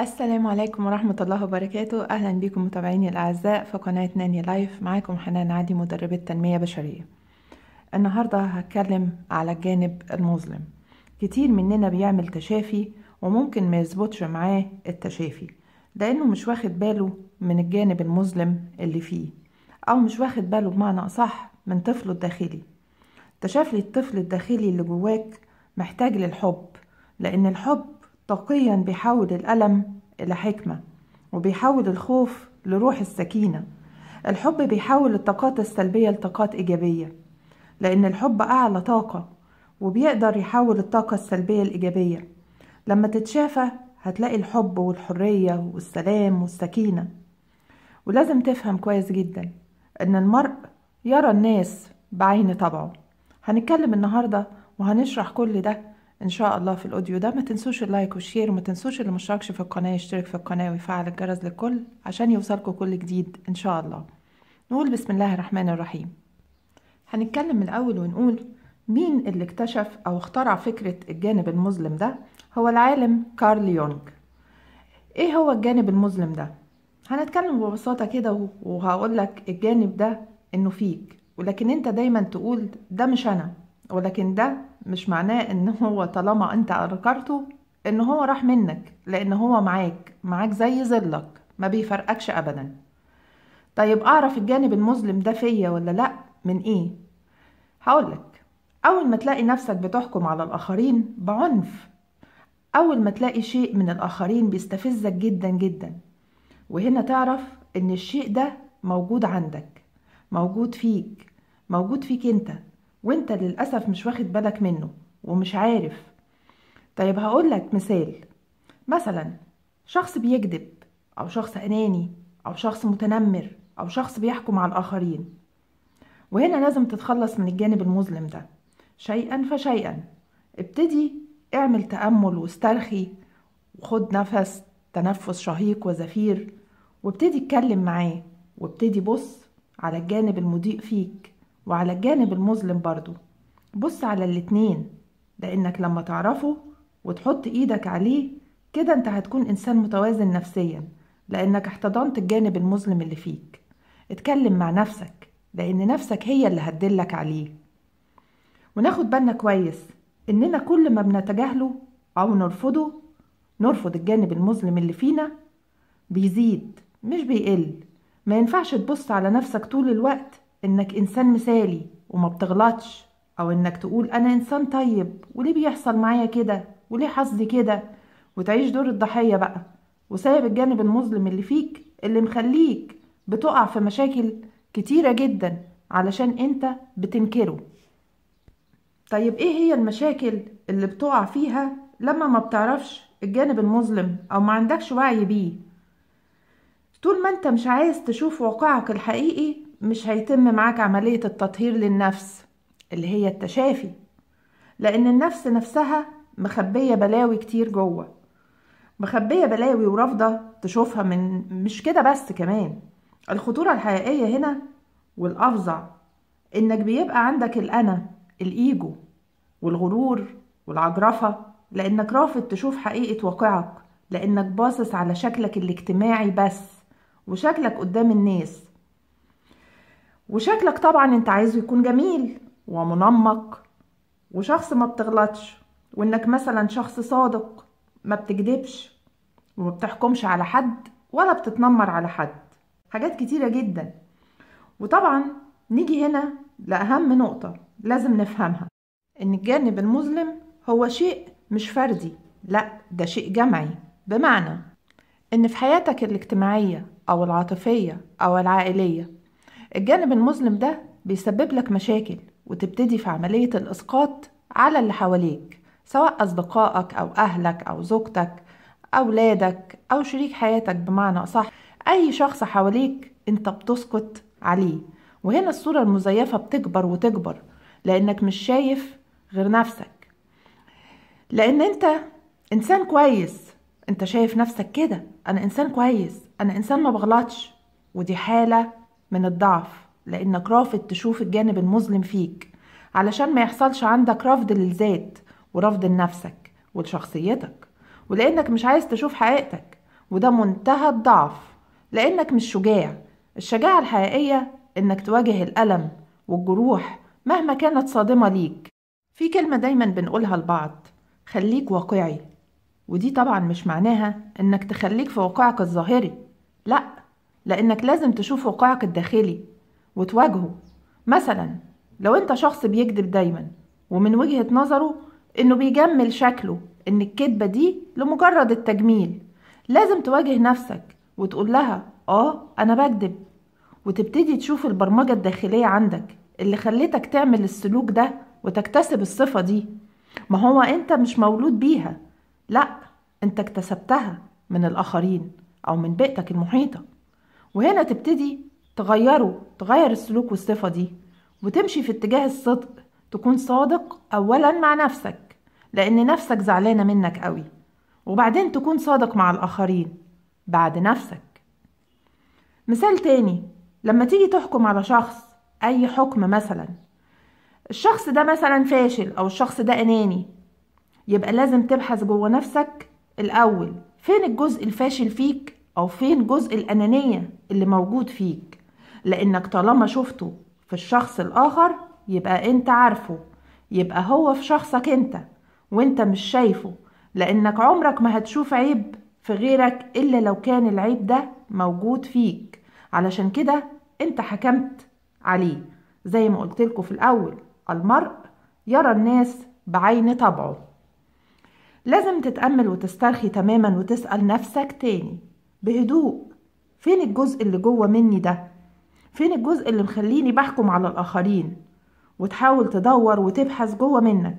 السلام عليكم ورحمة الله وبركاته أهلا بكم متابعيني الأعزاء في قناة ناني لايف معاكم حنان عادي مدربة تنمية بشرية النهاردة هتكلم على الجانب المظلم كتير مننا بيعمل تشافي وممكن ما يزبطش معاه التشافي لأنه مش واخد باله من الجانب المظلم اللي فيه أو مش واخد باله بمعنى أصح من طفله الداخلي تشافي الطفل الداخلي اللي جواك محتاج للحب لأن الحب تقيا بيحول الألم إلى حكمة وبيحول الخوف لروح السكينة الحب بيحول الطاقات السلبية لطاقات إيجابية لأن الحب أعلى طاقة وبيقدر يحول الطاقة السلبية الإيجابية لما تتشافى هتلاقي الحب والحرية والسلام والسكينة ولازم تفهم كويس جدا إن المرء يرى الناس بعين طبعه هنتكلم النهاردة وهنشرح كل ده ان شاء الله في الاوديو ده ما تنسوش اللايك والشير وما تنسوش اللي مشتركش في القناه يشترك في القناه ويفعل الجرس للكل عشان يوصلكوا كل جديد ان شاء الله نقول بسم الله الرحمن الرحيم هنتكلم من الاول ونقول مين اللي اكتشف او اخترع فكره الجانب المظلم ده هو العالم كارل يونغ ايه هو الجانب المظلم ده هنتكلم ببساطه كده وهقول لك الجانب ده انه فيك ولكن انت دايما تقول ده مش انا ولكن ده مش معناه ان هو طالما انت انكرته ان هو راح منك لان هو معاك معاك زي ظلك ما بيفرقكش ابدا طيب اعرف الجانب المظلم ده فيا ولا لا من ايه هقولك اول ما تلاقي نفسك بتحكم على الاخرين بعنف اول ما تلاقي شيء من الاخرين بيستفزك جدا جدا وهنا تعرف ان الشيء ده موجود عندك موجود فيك موجود فيك انت وانت للأسف مش واخد بالك منه ومش عارف طيب هقول لك مثال مثلا شخص بيكذب أو شخص أناني أو شخص متنمر أو شخص بيحكم على الآخرين وهنا لازم تتخلص من الجانب المظلم ده شيئا فشيئا ابتدي اعمل تأمل واسترخي وخد نفس تنفس شهيق وزفير وابتدي اتكلم معاه وابتدي بص على الجانب المضيء فيك وعلى الجانب المظلم برضو بص على الاتنين لأنك لما تعرفه وتحط إيدك عليه كده أنت هتكون إنسان متوازن نفسيا لأنك احتضنت الجانب المظلم اللي فيك اتكلم مع نفسك لأن نفسك هي اللي هتدلك عليه وناخد بالنا كويس إننا كل ما بنتجاهله أو نرفضه نرفض الجانب المظلم اللي فينا بيزيد مش بيقل ما ينفعش تبص على نفسك طول الوقت انك انسان مثالي وما بتغلطش او انك تقول انا انسان طيب وليه بيحصل معايا كده وليه حظي كده وتعيش دور الضحيه بقى وسايب الجانب المظلم اللي فيك اللي مخليك بتقع في مشاكل كتيره جدا علشان انت بتنكره طيب ايه هي المشاكل اللي بتقع فيها لما ما بتعرفش الجانب المظلم او ما عندكش وعي بيه طول ما انت مش عايز تشوف واقعك الحقيقي مش هيتم معاك عملية التطهير للنفس اللي هي التشافي لأن النفس نفسها مخبية بلاوي كتير جوه مخبية بلاوي ورافضة تشوفها من مش كده بس كمان الخطورة الحقيقية هنا والأفظع إنك بيبقى عندك الأنا الإيجو والغرور والعجرفة لأنك رافض تشوف حقيقة واقعك لأنك باصص على شكلك الاجتماعي بس وشكلك قدام الناس وشكلك طبعا انت عايزه يكون جميل ومنمق وشخص ما بتغلطش وانك مثلا شخص صادق ما بتكدبش وما بتحكمش على حد ولا بتتنمر على حد حاجات كتيرة جدا وطبعا نيجي هنا لأهم نقطة لازم نفهمها إن الجانب المظلم هو شيء مش فردي لا ده شيء جمعي بمعنى إن في حياتك الاجتماعية أو العاطفية أو العائلية الجانب المظلم ده بيسبب لك مشاكل وتبتدي في عملية الإسقاط على اللي حواليك سواء أصدقائك أو أهلك أو زوجتك أولادك أو شريك حياتك بمعنى صح أي شخص حواليك أنت بتسقط عليه وهنا الصورة المزيفة بتكبر وتكبر لأنك مش شايف غير نفسك لأن أنت إنسان كويس أنت شايف نفسك كده أنا إنسان كويس أنا إنسان ما بغلطش ودي حالة من الضعف لانك رافض تشوف الجانب المظلم فيك علشان ما يحصلش عندك رفض للذات ورفض لنفسك ولشخصيتك ولانك مش عايز تشوف حقيقتك وده منتهى الضعف لانك مش شجاع الشجاعة الحقيقية انك تواجه الألم والجروح مهما كانت صادمة ليك في كلمة دايما بنقولها لبعض خليك واقعي ودي طبعا مش معناها انك تخليك في واقعك الظاهري لا لأنك لازم تشوف وقعك الداخلي وتواجهه مثلا لو أنت شخص بيكذب دايما ومن وجهة نظره إنه بيجمل شكله إن الكذبة دي لمجرد التجميل لازم تواجه نفسك وتقول لها آه أنا بكذب وتبتدي تشوف البرمجة الداخلية عندك اللي خلتك تعمل السلوك ده وتكتسب الصفة دي ما هو أنت مش مولود بيها لأ أنت اكتسبتها من الآخرين أو من بيئتك المحيطة وهنا تبتدي تغيره تغير السلوك والصفة دي وتمشي في اتجاه الصدق تكون صادق أولا مع نفسك لأن نفسك زعلانة منك قوي وبعدين تكون صادق مع الآخرين بعد نفسك مثال تاني لما تيجي تحكم على شخص أي حكم مثلا الشخص ده مثلا فاشل أو الشخص ده أناني يبقى لازم تبحث جوه نفسك الأول فين الجزء الفاشل فيك او فين جزء الانانيه اللي موجود فيك لانك طالما شفته في الشخص الاخر يبقى انت عارفه يبقى هو في شخصك انت وانت مش شايفه لانك عمرك ما هتشوف عيب في غيرك الا لو كان العيب ده موجود فيك علشان كده انت حكمت عليه زي ما قلت لكم في الاول المرء يرى الناس بعين طبعه لازم تتامل وتسترخي تماما وتسال نفسك تاني بهدوء فين الجزء اللي جوه مني ده فين الجزء اللي مخليني بحكم على الآخرين وتحاول تدور وتبحث جوه منك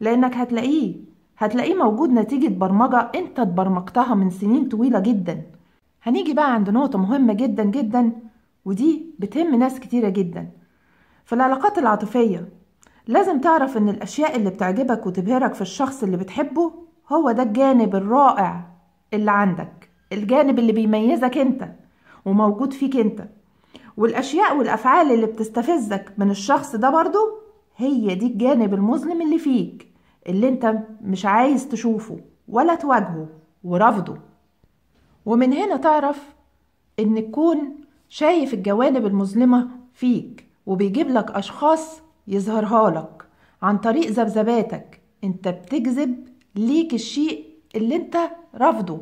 لأنك هتلاقيه هتلاقيه موجود نتيجة برمجة انت اتبرمجتها من سنين طويلة جدا هنيجي بقى عند نقطة مهمة جدا جدا ودي بتهم ناس كتيرة جدا في العلاقات العاطفية لازم تعرف ان الاشياء اللي بتعجبك وتبهرك في الشخص اللي بتحبه هو ده الجانب الرائع اللي عندك الجانب اللي بيميزك انت وموجود فيك انت والاشياء والافعال اللي بتستفزك من الشخص ده برضو هي دي الجانب المظلم اللي فيك اللي انت مش عايز تشوفه ولا تواجهه ورافضه ومن هنا تعرف ان تكون شايف الجوانب المظلمة فيك وبيجيب لك اشخاص يظهرها لك عن طريق ذبذباتك انت بتجذب ليك الشيء اللي انت رافضه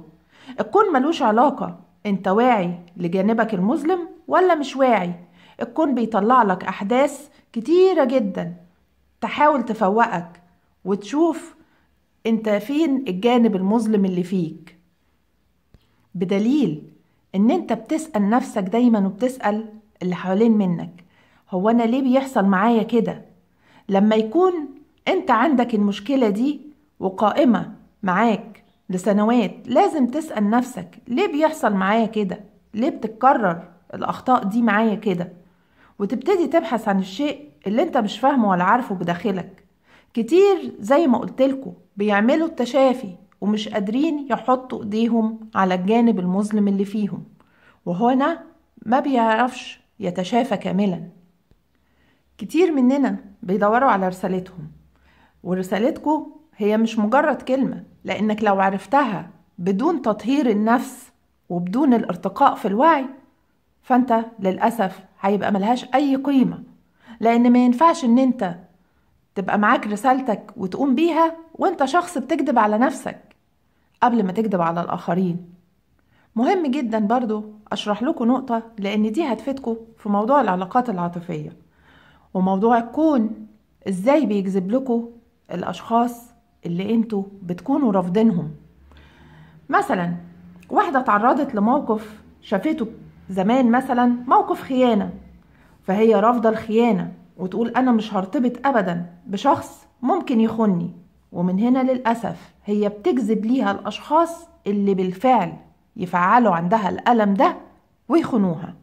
الكون ملوش علاقة انت واعي لجانبك المظلم ولا مش واعي الكون بيطلع لك أحداث كتيرة جدا تحاول تفوقك وتشوف انت فين الجانب المظلم اللي فيك بدليل ان انت بتسأل نفسك دايما وبتسأل اللي حوالين منك هو انا ليه بيحصل معايا كده لما يكون انت عندك المشكلة دي وقائمة معاك لسنوات لازم تسأل نفسك ليه بيحصل معايا كده ليه بتتكرر الأخطاء دي معايا كده وتبتدي تبحث عن الشيء اللي انت مش فاهمه ولا عارفه بداخلك كتير زي ما قلتلكوا بيعملوا التشافي ومش قادرين يحطوا ايديهم على الجانب المظلم اللي فيهم وهنا ما بيعرفش يتشافى كاملا كتير مننا بيدوروا على رسالتهم ورسالتكم هي مش مجرد كلمة لأنك لو عرفتها بدون تطهير النفس وبدون الارتقاء في الوعي فأنت للأسف هيبقى ملهاش أي قيمة لأن ما ينفعش إن أنت تبقى معاك رسالتك وتقوم بيها وأنت شخص بتكذب على نفسك قبل ما تكذب على الآخرين مهم جدا برضو أشرح لكم نقطة لأن دي هتفيدكم في موضوع العلاقات العاطفية وموضوع الكون إزاي بيجذب لكم الأشخاص اللي انتوا بتكونوا رافضينهم مثلا واحدة تعرضت لموقف شافته زمان مثلا موقف خيانة فهي رافضة الخيانة وتقول أنا مش هرتبط أبدا بشخص ممكن يخني ومن هنا للأسف هي بتجذب ليها الأشخاص اللي بالفعل يفعلوا عندها الألم ده ويخنوها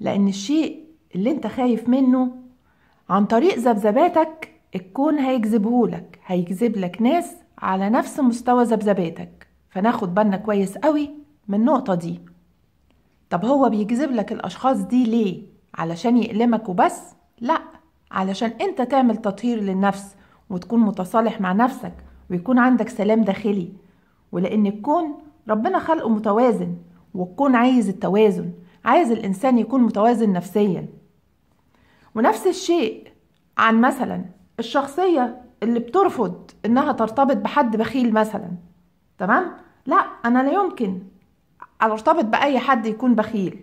لأن الشيء اللي انت خايف منه عن طريق ذبذباتك الكون هيجذبهولك هيجذب لك ناس على نفس مستوى ذبذباتك فناخد بالنا كويس قوي من النقطة دي طب هو بيجذب لك الأشخاص دي ليه؟ علشان يألمك وبس؟ لأ علشان أنت تعمل تطهير للنفس وتكون متصالح مع نفسك ويكون عندك سلام داخلي ولأن الكون ربنا خلقه متوازن والكون عايز التوازن عايز الإنسان يكون متوازن نفسيا ونفس الشيء عن مثلا الشخصية اللي بترفض انها ترتبط بحد بخيل مثلا تمام لا انا لا يمكن ارتبط باي حد يكون بخيل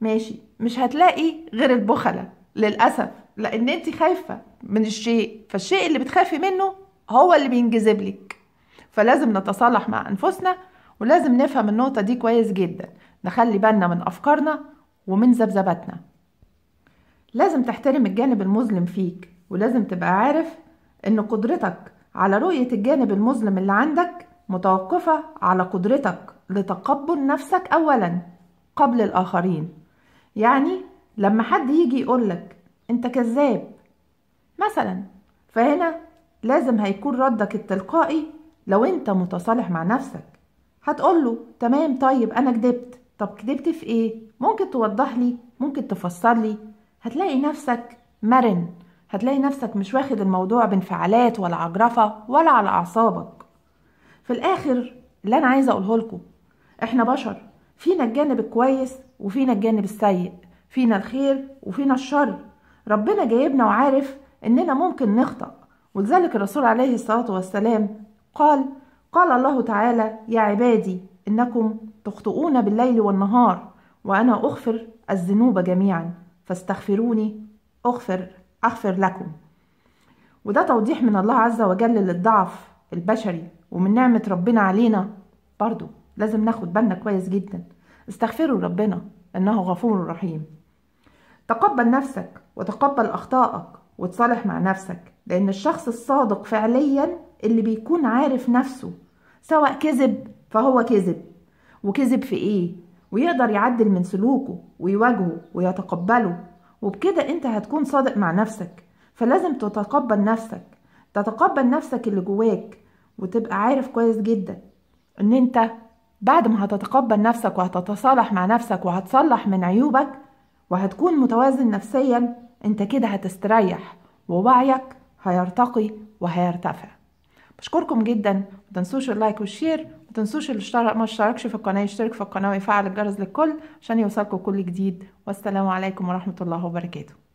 ماشي مش هتلاقي غير البخلة للأسف لأن أنت خايفة من الشيء فالشيء اللي بتخافي منه هو اللي بينجذب لك فلازم نتصالح مع أنفسنا ولازم نفهم النقطة دي كويس جدا نخلي بالنا من أفكارنا ومن ذبذباتنا لازم تحترم الجانب المظلم فيك ولازم تبقى عارف إن قدرتك على رؤية الجانب المظلم اللي عندك متوقفة على قدرتك لتقبل نفسك أولا قبل الآخرين يعني لما حد يجي يقولك أنت كذاب مثلا فهنا لازم هيكون ردك التلقائي لو أنت متصالح مع نفسك هتقوله تمام طيب أنا كدبت طب كدبت في إيه؟ ممكن توضح لي ممكن تفسر لي هتلاقي نفسك مرن هتلاقي نفسك مش واخد الموضوع بانفعالات ولا عجرفة ولا على أعصابك في الآخر اللي أنا عايزة أقوله لكم إحنا بشر فينا الجانب الكويس وفينا الجانب السيء فينا الخير وفينا الشر ربنا جايبنا وعارف إننا ممكن نخطأ ولذلك الرسول عليه الصلاة والسلام قال قال الله تعالى يا عبادي إنكم تخطئون بالليل والنهار وأنا أغفر الذنوب جميعا فاستغفروني أغفر أغفر لكم وده توضيح من الله عز وجل للضعف البشري ومن نعمة ربنا علينا برضو لازم ناخد بالنا كويس جدا استغفروا ربنا إنه غفور رحيم تقبل نفسك وتقبل أخطائك وتصالح مع نفسك لأن الشخص الصادق فعليا اللي بيكون عارف نفسه سواء كذب فهو كذب وكذب في إيه ويقدر يعدل من سلوكه ويواجهه ويتقبله وبكده انت هتكون صادق مع نفسك فلازم تتقبل نفسك تتقبل نفسك اللي جواك وتبقى عارف كويس جدا ان انت بعد ما هتتقبل نفسك وهتتصالح مع نفسك وهتصلح من عيوبك وهتكون متوازن نفسيا انت كده هتستريح ووعيك هيرتقي وهيرتفع بشكركم جدا ما تنسوش اللايك والشير ما تنسوش الاشتراك ما اشتركش في القناه يشترك في القناه ويفعل الجرس للكل عشان يوصلكم كل جديد والسلام عليكم ورحمه الله وبركاته